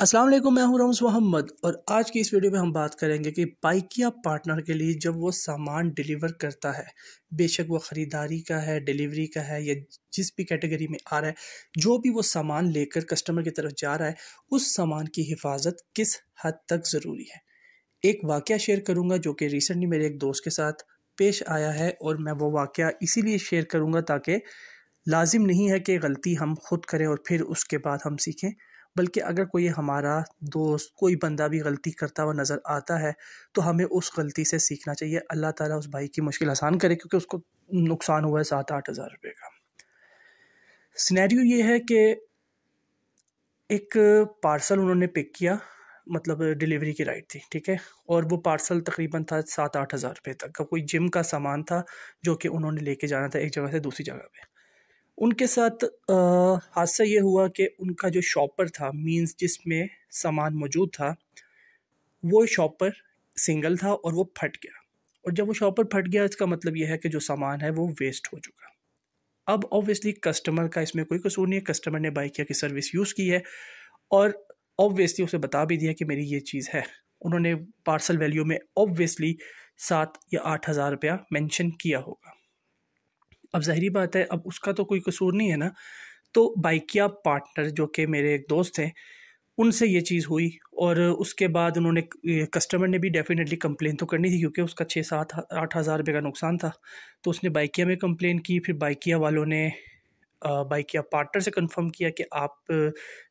अस्सलाम वालेकुम मैं हूं रमज़ मोहम्मद और आज की इस वीडियो में हम बात करेंगे कि बाइकिया पार्टनर के लिए जब वो सामान डिलीवर करता है बेशक वो ख़रीदारी का है डिलीवरी का है या जिस भी कैटेगरी में आ रहा है जो भी वो सामान लेकर कस्टमर की तरफ जा रहा है उस सामान की हिफाजत किस हद तक ज़रूरी है एक वाक़ शेयर करूँगा जो कि रिसेंटली मेरे एक दोस्त के साथ पेश आया है और मैं वो वाक़ इसीलिए शेयर करूँगा ताकि लाजिम नहीं है कि गलती हम खुद करें और फिर उसके बाद हम सीखें बल्कि अगर कोई हमारा दोस्त कोई बंदा भी गलती करता हुआ नज़र आता है तो हमें उस गलती से सीखना चाहिए अल्लाह ताला उस भाई की मुश्किल आसान करे क्योंकि उसको नुकसान हुआ है सात आठ हज़ार रुपये का सिनेरियो ये है कि एक पार्सल उन्होंने पिक किया मतलब डिलीवरी की राइट थी ठीक है और वो पार्सल तकरीबन था सात आठ हज़ार रुपये तक का कोई जिम का सामान था जो कि उन्होंने लेके जाना था एक जगह से दूसरी जगह पे उनके साथ हादसा ये हुआ कि उनका जो शॉपर था मींस जिसमें सामान मौजूद था वो शॉपर सिंगल था और वो फट गया और जब वो शॉपर फट गया इसका मतलब यह है कि जो सामान है वो वेस्ट हो चुका अब ऑब्वियसली कस्टमर का इसमें कोई कसूर नहीं है कस्टमर ने बाई किया की सर्विस यूज़ की है और ऑब्वियसली उसे बता भी दिया कि मेरी ये चीज़ है उन्होंने पार्सल वैल्यू में ऑब्वियसली सात या आठ हज़ार रुपया मैंशन किया होगा अब ज़ाहरी बात है अब उसका तो कोई कसूर नहीं है ना तो बाइकिया पार्टनर जो कि मेरे एक दोस्त हैं उनसे ये चीज़ हुई और उसके बाद उन्होंने कस्टमर ने भी डेफिनेटली कंप्लेन तो करनी थी क्योंकि उसका छः सात आठ हज़ार रुपये का नुकसान था तो उसने बाइकिया में कंप्लेन की फिर बाइकिया वालों ने बाइकिया पार्टनर से कंफर्म किया कि आप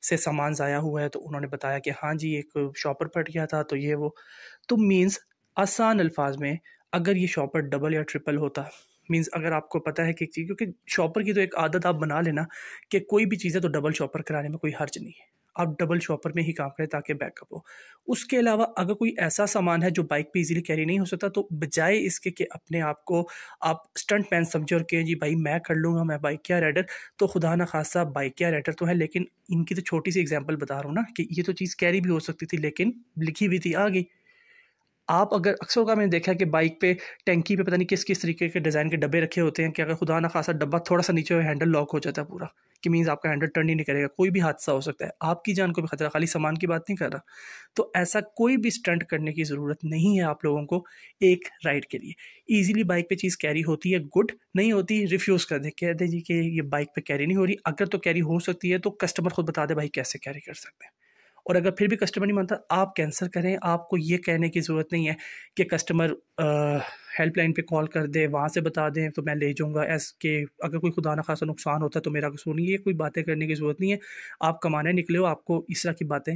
से सामान ज़ाया हुआ है तो उन्होंने बताया कि हाँ जी एक शॉपर फट गया था तो ये वो तो मीन्स आसान अल्फाज में अगर ये शॉपर डबल या ट्रिपल होता मीन्स अगर आपको पता है कि चीज़ क्योंकि शॉपर की तो एक आदत आप बना लेना कि कोई भी चीज़ है तो डबल शॉपर कराने में कोई हर्ज नहीं है आप डबल शॉपर में ही काम करें ताकि बैकअप हो उसके अलावा अगर कोई ऐसा सामान है जो बाइक पे इजीली कैरी नहीं हो सकता तो बजाय इसके कि अपने आप को आप स्टंट मैन समझे और कहें जी भाई मैं कर लूँगा मैं बाइक या राइडर तो खुदा ना खासा बाइक या राइडर तो है लेकिन इनकी तो छोटी सी एग्जाम्पल बता रहा हूँ ना कि ये तो चीज़ कैरी भी हो सकती थी लेकिन लिखी हुई थी आ गई आप अगर अक्सर का मैंने देखा है कि बाइक पे टैंकी पे पता नहीं किस किस तरीके के डिज़ाइन के डब्बे रखे होते हैं कि अगर खुदा ना खासा डब्बा थोड़ा सा नीचे हैंडल लॉक हो जाता है पूरा कि मीन्स आपका हैंडल टर्न ही नहीं करेगा कोई भी हादसा हो सकता है आपकी जान को भी खतरा खाली सामान की बात नहीं कर रहा तो ऐसा कोई भी स्टंट करने की ज़रूरत नहीं है आप लोगों को एक राइड के लिए ईजिली बाइक पर चीज़ कैरी होती है गुड नहीं होती रिफ्यूज़ कर दें कह दें जी कि ये बाइक पर कैरी नहीं हो रही अगर तो कैरी हो सकती है तो कस्टमर खुद बता दे भाई कैसे कैरी कर सकते हैं और अगर फिर भी कस्टमर नहीं मानता आप कैंसिल करें आपको ये कहने की ज़रूरत नहीं है कि कस्टमर हेल्पलाइन पे कॉल कर दे वहाँ से बता दें तो मैं ले जाऊँगा ऐस के अगर कोई खुदा ना खासा नुकसान होता है तो मेरा कसूर नहीं है कोई बातें करने की ज़रूरत नहीं है आप कमाने निकले हो आपको इस तरह की बातें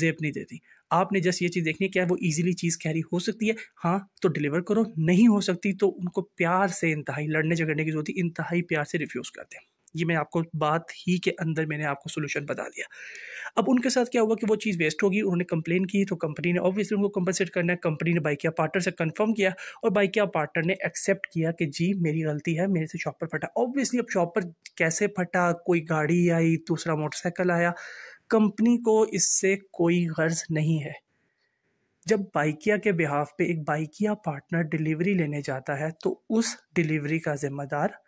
जेब नहीं देती आपने जस्ट ये चीज़ देखनी है क्या वो इजीली चीज़ कैरी हो सकती है हाँ तो डिलीवर करो नहीं हो सकती तो उनको प्यार से इंतहाई लड़ने झगड़ने की जरूरत है इंतहाई प्यार से रिफ्यूज़ करते हैं ये मैं आपको बात ही के अंदर मैंने आपको सोल्यूशन बता दिया अब उनके साथ क्या हुआ कि वो चीज़ वेस्ट होगी उन्होंने कंप्लेन की तो कंपनी ने ऑब्वियसली उनको कंपनसेट करना है कंपनी ने बाइकिया पार्टनर से कंफर्म किया और बाइकिया पार्टनर ने एक्सेप्ट किया कि जी मेरी गलती है मेरे से शॉपर फटा ऑब्वियसली अब शॉपर कैसे फटा कोई गाड़ी आई दूसरा मोटरसाइकिल आया कंपनी को इससे कोई गर्ज नहीं है जब बाइकिया के बिहाफ पे एक बाइकिया पार्टनर डिलीवरी लेने जाता है तो उस डिलीवरी का जिम्मेदार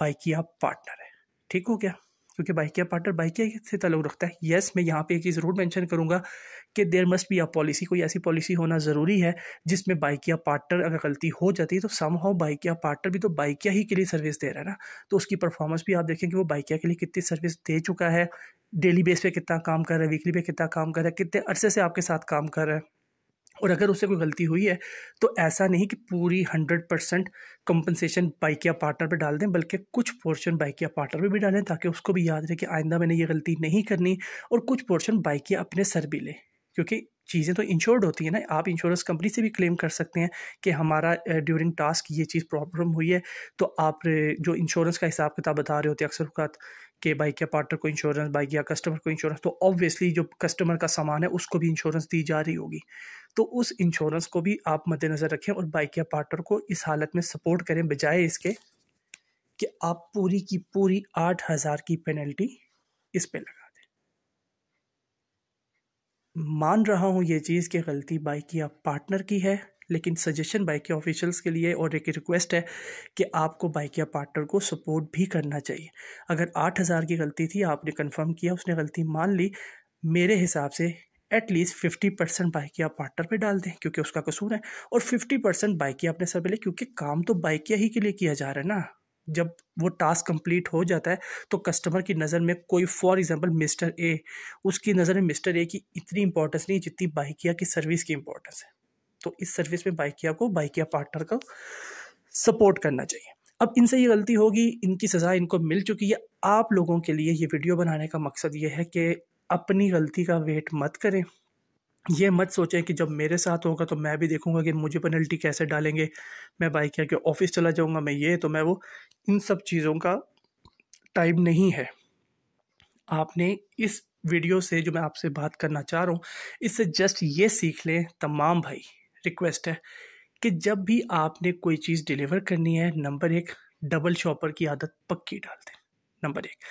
बाइकिया पार्टनर है ठीक हो गया क्योंकि बाइकिया पार्टनर बाइकिया से तल्लुक रखता है येस मैं यहाँ पे एक चीज़ ज़रूर मेंशन करूँगा कि there must be a policy कोई ऐसी पॉलिसी होना ज़रूरी है जिसमें बाइकिया पार्टनर अगर गलती हो जाती है तो सम हाउ बाइकिया पार्टनर भी तो बाइकिया ही के लिए सर्विस दे रहा है ना तो उसकी परफॉर्मेंस भी आप देखें कि वो बाइकिया के लिए कितनी सर्विस दे चुका है डेली बेस पे कितना काम कर रहा है वीकली पे कितना काम कर रहा है कितने अरसे से आपके साथ काम कर रहा है और अगर उससे कोई गलती हुई है तो ऐसा नहीं कि पूरी हंड्रेड परसेंट कंपनसेशन या पार्टनर पर डाल दें बल्कि कुछ पोर्शन या पार्टनर पर भी डालें ताकि उसको भी याद रहे कि आइंदा मैंने ये गलती नहीं करनी और कुछ पोर्शन या अपने सर भी लें क्योंकि चीज़ें तो इंश्योर्ड होती है ना आप इंश्योरेंस कंपनी से भी क्लेम कर सकते हैं कि हमारा ड्यूरिंग टास्क ये चीज़ प्रॉब्लम हुई है तो आप जो इंश्योरेंस का हिसाब किताब बता रहे होते अक्सर उकात के बाइक या पार्टनर को इंश्योरेंस बाइक या कस्टमर को इंश्योरेंस तो ऑब्वियसली जो कस्टमर का सामान है उसको भी इंश्योरेंस दी जा रही होगी तो उस इंश्योरेंस को भी आप मद्देनज़र रखें और बाइक या पार्टनर को इस हालत में सपोर्ट करें बजाय इसके कि आप पूरी की पूरी आठ हज़ार की पेनल्टी इस पे लगा दें मान रहा हूँ ये चीज़ कि गलती बाइक या पार्टनर की है लेकिन सजेशन बाइक के ऑफिशियल्स के लिए और एक रिक्वेस्ट है कि आपको बाइक या पार्टनर को सपोर्ट भी करना चाहिए अगर आठ हज़ार की गलती थी आपने कंफर्म किया उसने गलती मान ली मेरे हिसाब से at least fifty percent Bykea partner पे डाल दें क्योंकि उसका कसूर है और फिफ्टी परसेंट बाइकिया अपने सर पे ले क्योंकि काम तो बाइकिया ही के लिए किया जा रहा है ना जब वो टास्क कंप्लीट हो जाता है तो कस्टमर की नज़र में कोई फॉर एग्जांपल मिस्टर ए उसकी नज़र में मिस्टर ए की इतनी इंपॉर्टेंस नहीं जितनी बाइकिया की सर्विस की इंपॉर्टेंस है तो इस सर्विस में बाइकिया को बाइकिया पार्टनर को सपोर्ट करना चाहिए अब इनसे ये गलती होगी इनकी सज़ा इनको मिल चुकी है आप लोगों के लिए ये वीडियो बनाने का मकसद ये है कि अपनी गलती का वेट मत करें ये मत सोचें कि जब मेरे साथ होगा तो मैं भी देखूंगा कि मुझे पेनल्टी कैसे डालेंगे मैं बाइक आके ऑफिस चला जाऊंगा मैं ये तो मैं वो इन सब चीज़ों का टाइम नहीं है आपने इस वीडियो से जो मैं आपसे बात करना चाह रहा हूँ इससे जस्ट ये सीख लें तमाम भाई रिक्वेस्ट है कि जब भी आपने कोई चीज़ डिलीवर करनी है नंबर एक डबल शॉपर की आदत पक्की डाल दें नंबर एक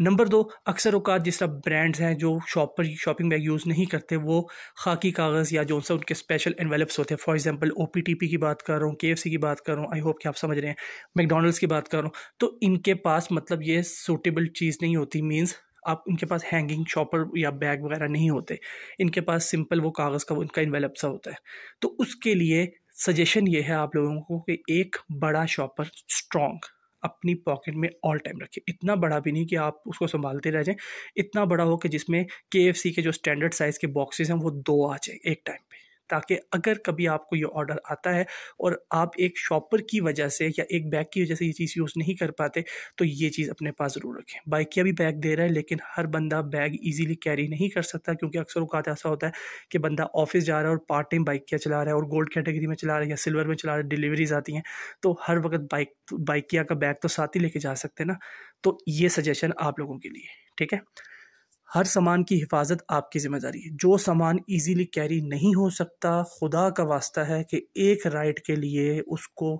नंबर दो अक्सर अवकात जिस तरह ब्रांड्स हैं जो शॉप पर शॉपिंग बैग यूज़ नहीं करते वो खाकी कागज़ या जो सा उनके स्पेशल एनवेलप्स होते हैं फॉर एग्जांपल ओ की बात कर रहा हूँ के की बात कर रहा हूँ आई होप कि आप समझ रहे हैं मैकडोनल्ड्स की बात कर रहा हूँ तो इनके पास मतलब ये सूटेबल चीज़ नहीं होती मीन्स आप इनके पास हैंगिंग शॉपर या बैग वगैरह नहीं होते इनके पास सिंपल वो कागज़ का उनका इन्वेलप सा होता है तो उसके लिए सजेशन ये है आप लोगों को कि एक बड़ा शॉपर स्ट्रॉन्ग अपनी पॉकेट में ऑल टाइम रखें इतना बड़ा भी नहीं कि आप उसको संभालते रह जाएं इतना बड़ा हो कि जिसमें के के जो स्टैंडर्ड साइज़ के बॉक्सेस हैं वो दो आ जाए एक टाइम ताकि अगर कभी आपको ये ऑर्डर आता है और आप एक शॉपर की वजह से या एक बैग की वजह से ये चीज़ यूज़ नहीं कर पाते तो ये चीज़ अपने पास ज़रूर रखें बाइकिया भी बैग दे रहा है लेकिन हर बंदा बैग ईजिली कैरी नहीं कर सकता क्योंकि अक्सर अवकात ऐसा होता है कि बंदा ऑफिस जा रहा है और पार्ट टाइम बाइकिया चला रहा है और गोल्ड कैटेगरी में चला रहा है या सिल्वर में चला रहा है डिलीवरीज आती हैं तो हर वक्त बाइक बाइकिया का बैग तो साथ ही लेके जा सकते हैं ना तो ये सजेशन आप लोगों के लिए ठीक है हर सामान की हिफाजत आपकी ज़िम्मेदारी है जो सामान इजीली कैरी नहीं हो सकता खुदा का वास्ता है कि एक राइड के लिए उसको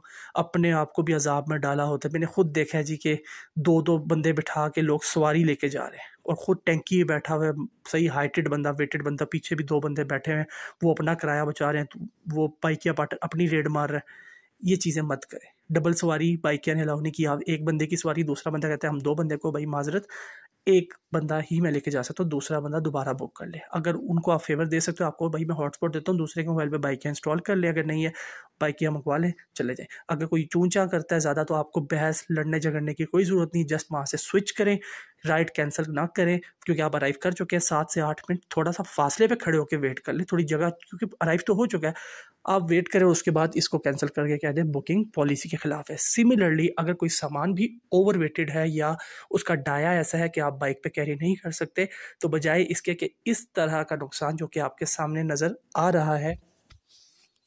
अपने आप को भी अजाब में डाला होता है मैंने खुद देखा है जी कि दो दो बंदे बिठा के लोग सवारी लेके जा रहे हैं और ख़ुद टेंकी बैठा हुआ है सही हाइटेड बंदा वेटेड बंदा पीछे भी दो बंदे बैठे हैं वो अपना किराया बचा रहे हैं तो वो बाइकिया पार्टनर अपनी रेड मार रहे हैं ये चीज़ें मत करें डबल सवारी बाइकियाँ अलाउ नहीं की एक बंदे की सवारी दूसरा बंदा कहता है हम दो बंदे को भाई माजरत एक बंदा ही मैं लेके जा सकता हूँ दूसरा बंदा दोबारा बुक कर ले अगर उनको आप फेवर दे सकते हो आपको भाई मैं हॉटस्पॉट देता हूँ दूसरे के मोबाइल पर बाइक इंस्टॉल कर ले अगर नहीं है बाइक या मंगवा लें चले जाएँ अगर कोई चूँचा करता है ज़्यादा तो आपको बहस लड़ने झगड़ने की कोई ज़रूरत नहीं जस्ट वहाँ से स्विच करें राइड कैंसिल ना करें क्योंकि आप अराइव कर चुके हैं सात से आठ मिनट थोड़ा सा फासले पे खड़े होकर वेट कर लें थोड़ी जगह क्योंकि अराइव तो हो चुका है आप वेट करें उसके बाद इसको कैंसिल करके कह दें बुकिंग पॉलिसी के ख़िलाफ़ है सिमिलरली अगर कोई सामान भी ओवर वेटेड है या उसका डाया ऐसा है कि आप बाइक पे कैरी नहीं कर सकते तो बजाय इसके कि इस तरह का नुकसान जो कि आपके सामने नज़र आ रहा है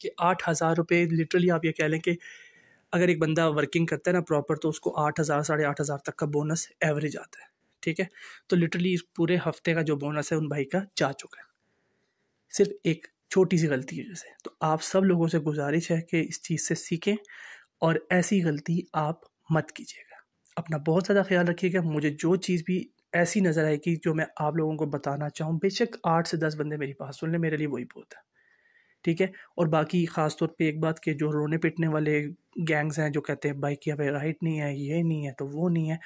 कि आठ हज़ार रुपये लिटरली आप ये कह लें कि अगर एक बंदा वर्किंग करता है ना प्रॉपर तो उसको आठ हज़ार साढ़े आठ हज़ार तक का बोनस एवरेज आता है ठीक है तो लिटरली इस पूरे हफ्ते का जो बोनस है उन भाई का जा चुका है सिर्फ एक छोटी सी गलती की वजह से तो आप सब लोगों से गुजारिश है कि इस चीज़ से सीखें और ऐसी गलती आप मत कीजिएगा अपना बहुत ज़्यादा ख्याल रखिएगा मुझे जो चीज़ भी ऐसी नज़र आएगी जो मैं आप लोगों को बताना चाहूँ बेशक आठ से दस बंदे मेरी बात सुन लें मेरे लिए वही बहुत है ठीक है और बाकी ख़ास तौर पे एक बात कि जो रोने पिटने वाले गैंग्स हैं जो कहते हैं भाई की हमें राइट नहीं है ये नहीं है तो वो नहीं है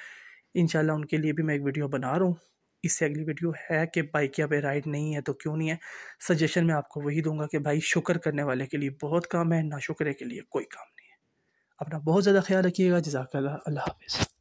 इन उनके लिए भी मैं एक वीडियो बना रहा हूँ इससे अगली वीडियो है कि बाइकिया पे राइड नहीं है तो क्यों नहीं है सजेशन मैं आपको वही दूंगा कि भाई शुक्र करने वाले के लिए बहुत काम है ना शुक्र के लिए कोई काम नहीं है अपना बहुत ज़्यादा ख्याल रखिएगा जजाक अल्लाह हाफिज़